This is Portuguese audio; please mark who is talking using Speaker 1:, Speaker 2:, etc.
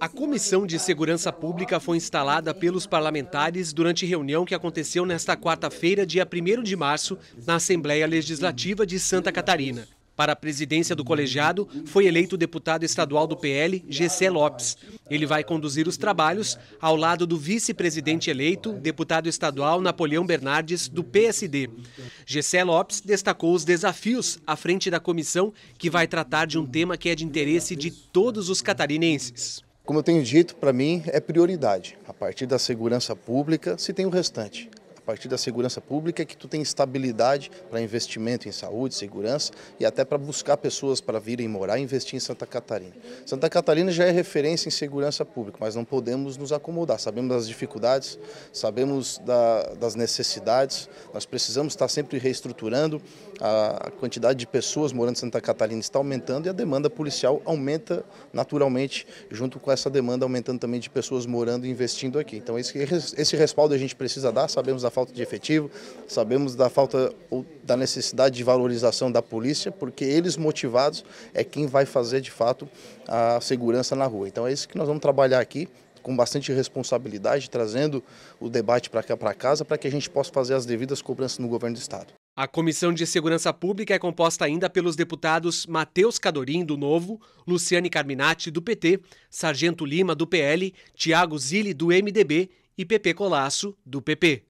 Speaker 1: A Comissão de Segurança Pública foi instalada pelos parlamentares durante reunião que aconteceu nesta quarta-feira, dia 1 de março, na Assembleia Legislativa de Santa Catarina. Para a presidência do colegiado, foi eleito o deputado estadual do PL, Gessé Lopes. Ele vai conduzir os trabalhos ao lado do vice-presidente eleito, deputado estadual Napoleão Bernardes, do PSD. Gessé Lopes destacou os desafios à frente da comissão, que vai tratar de um tema que é de interesse de todos os catarinenses.
Speaker 2: Como eu tenho dito, para mim é prioridade. A partir da segurança pública se tem o restante partir da segurança pública é que tu tem estabilidade para investimento em saúde, segurança e até para buscar pessoas para virem morar e investir em Santa Catarina. Santa Catarina já é referência em segurança pública, mas não podemos nos acomodar. Sabemos das dificuldades, sabemos da, das necessidades, nós precisamos estar sempre reestruturando. A quantidade de pessoas morando em Santa Catarina está aumentando e a demanda policial aumenta naturalmente, junto com essa demanda aumentando também de pessoas morando e investindo aqui. Então esse, esse respaldo a gente precisa dar, sabemos da falta de efetivo, sabemos da falta da necessidade de valorização da polícia, porque eles motivados é quem vai fazer de fato a segurança na rua. Então é isso que nós vamos trabalhar aqui com bastante responsabilidade, trazendo o debate para cá para casa, para que a gente possa fazer as devidas cobranças no governo do estado.
Speaker 1: A Comissão de Segurança Pública é composta ainda pelos deputados Matheus Cadorim, do Novo, Luciane Carminati, do PT, Sargento Lima, do PL, Tiago Zilli, do MDB e Pepe Colasso, do PP.